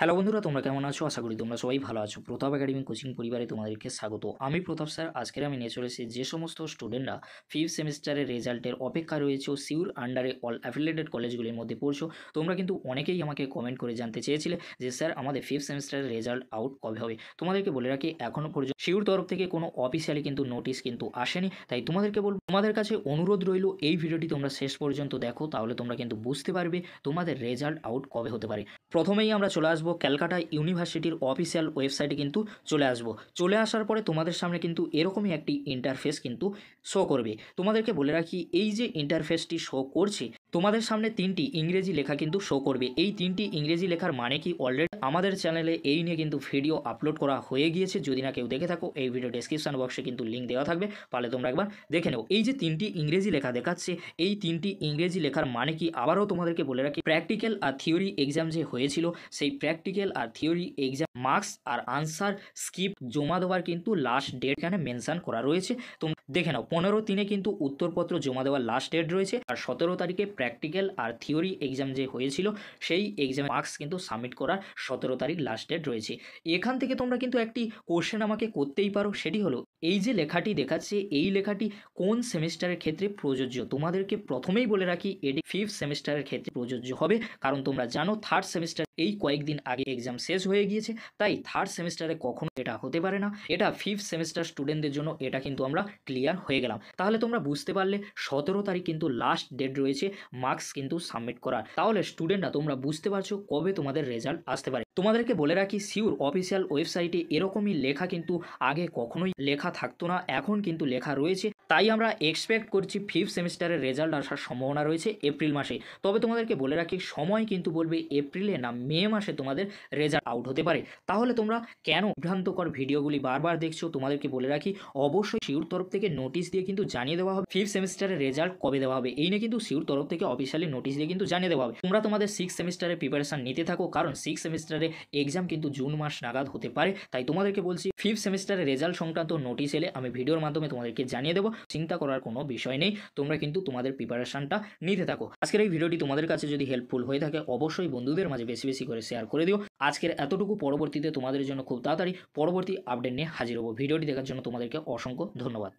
hello বন্ধুরা তোমরা কেমন আছো আশা করি তোমরা সবাই ভালো আছো প্রতাপ একাডেমি কোচিং পরিবারে তোমাদেরকে স্বাগত আমি প্রতাপ স্যার আজকের আমি নিয়ে চলেছি যে সমস্ত স্টুডেন্টরা ফিফথ সেমিস্টারের রেজাল্টের অপেক্ষা রয়েছে সিউর আন্ডারে অল অ্যাফিলেটেড কলেজগুলির মধ্যে পড়ছো তোমরা কিন্তু অনেকেই আমাকে কমেন্ট করে জানতে চেয়েছিলে যে স্যার আমাদের ফিফথ সেমিস্টারের রেজাল্ট আউট কবে হবে তোমাদেরকে বলে রাখি এখনও পর্যন্ত সিউর তরফ থেকে কোনো অফিসিয়ালি কিন্তু নোটিশ কিন্তু আসেনি তাই তোমাদেরকে বলবো তোমাদের কাছে অনুরোধ রইল এই ভিডিওটি তোমরা শেষ পর্যন্ত দেখো তাহলে তোমরা কিন্তু বুঝতে পারবে তোমাদের রেজাল্ট আউট কবে হতে পারে প্রথমেই আমরা চলে আসবো ক্যালকাটা ইউনিভার্সিটির অফিসিয়াল ওয়েবসাইটে কিন্তু চলে আসব চলে আসার পরে তোমাদের সামনে কিন্তু এরকমই একটি ইন্টারফেস কিন্তু শো করবে তোমাদেরকে বলে রাখি এই যে ইন্টারফেসটি শো করছে তোমাদের সামনে তিনটি ইংরেজি লেখা কিন্তু শো করবে এই তিনটি ইংরেজি লেখার মানে কি অলরেডি আমাদের চ্যানেলে এই নিয়ে কিন্তু ভিডিও আপলোড করা হয়ে গিয়েছে যদি না কেউ দেখে থাকো এই ভিডিও ডেসক্রিপশন বক্সে কিন্তু লিঙ্ক দেওয়া থাকবে তাহলে তোমরা একবার দেখে নেও এই যে তিনটি ইংরেজি লেখা দেখাচ্ছে এই তিনটি ইংরেজি লেখার মানে কি আবারও তোমাদেরকে বলে রাখি প্র্যাকটিক্যাল আর থিওরি এক্সাম যে হয়েছিল সেই প্র্যাক প্র্যাকটিক্যাল আর থিওরি এক্সাম মার্কস আর আনসার স্কিপ জমা দেওয়ার কিন্তু লাস্ট ডেট এখানে মেনশান করা রয়েছে তো দেখে নাও পনেরো দিনে কিন্তু উত্তরপত্র জমা দেওয়ার লাস্ট ডেট রয়েছে আর সতেরো তারিখে প্র্যাকটিক্যাল আর থিওরি এক্সাম যে হয়েছিল সেই এক্সাম মার্কস কিন্তু সাবমিট করার সতেরো তারিখ লাস্ট ডেট রয়েছে এখান থেকে তোমরা কিন্তু একটি কোশ্চেন আমাকে করতেই পারো সেটি হলো এই যে লেখাটি দেখাচ্ছে এই লেখাটি কোন সেমিস্টারের ক্ষেত্রে প্রযোজ্য তোমাদেরকে প্রথমেই বলে রাখি এটি ফিফথ সেমিস্টারের ক্ষেত্রে প্রযোজ্য হবে কারণ তোমরা জানো থার্ড সেমিস্টার এই কয়েকদিন আগে এক্সাম শেষ হয়ে গিয়েছে তাই থার্ড সেমিস্টারে কখনো এটা হতে পারে না এটা ফিফথ সেমিস্টার স্টুডেন্টদের জন্য এটা কিন্তু আমরা ক্লিয়ার হয়ে গেলাম তাহলে তোমরা বুঝতে পারলে সতেরো তারিখ কিন্তু লাস্ট ডেট রয়েছে মার্কস কিন্তু সাবমিট করার তাহলে স্টুডেন্টরা তোমরা বুঝতে পারছো কবে তোমাদের রেজাল্ট আসতে পারে তোমাদেরকে বলে রাখি সিউর অফিসিয়াল ওয়েবসাইটে এরকমই লেখা কিন্তু আগে কখনোই লেখা থাকতো না এখন কিন্তু লেখা রয়েছে তাই আমরা এক্সপেক্ট করছি ফিফথ সেমিস্টারের রেজাল্ট আসার সম্ভাবনা রয়েছে এপ্রিল মাসে তবে তোমাদেরকে বলে রাখি সময় কিন্তু বলবে এপ্রিলে না মে মাসে তোমাদের রেজাল্ট আউট হতে পারে তাহলে তোমরা কেন বিভ্রান্তকর ভিডিওগুলি বারবার দেখছো তোমাদেরকে বলে রাখি অবশ্যই সিউর তরফ থেকে নোটিশ দিয়ে কিন্তু জানিয়ে দেওয়া হবে ফিফথ সেমিস্টারের রেজাল্ট কবে দেওয়া হবে এই নিয়ে কিন্তু সিউর তরফ থেকে অফিসিয়ালি নোটিশ দিয়ে কিন্তু জানিয়ে দেওয়া হবে তোমরা তোমাদের সিক্স সেমিস্টারের প্রিপারেশান নিতে থাকো কারণ সিক্স সেমিস্টারে এক্সাম কিন্তু জুন মাস নাগাদ হতে পারে তাই তোমাদেরকে বলছি ফিফথ সেমিস্টারের রেজাল্ট সংক্রান্ত নোটিশ এলে আমি ভিডিওর মাধ্যমে তোমাদেরকে জানিয়ে দেবো চিন্তা করার কোনো বিষয় নেই তোমরা কিন্তু তোমাদের প্রিপারেশানটা নিতে থাকো আজকের এই ভিডিওটি তোমাদের কাছে যদি হেল্পফুল হয়ে থাকে অবশ্যই বন্ধুদের মাঝে বেশি বেশি করে শেয়ার করে দিও আজকের এতটুকু পরবর্তীতে তোমাদের জন্য খুব তাড়াতাড়ি পরবর্তী আপডেট নিয়ে হাজির হবো ভিডিওটি দেখার জন্য তোমাদেরকে অসংখ্য ধন্যবাদ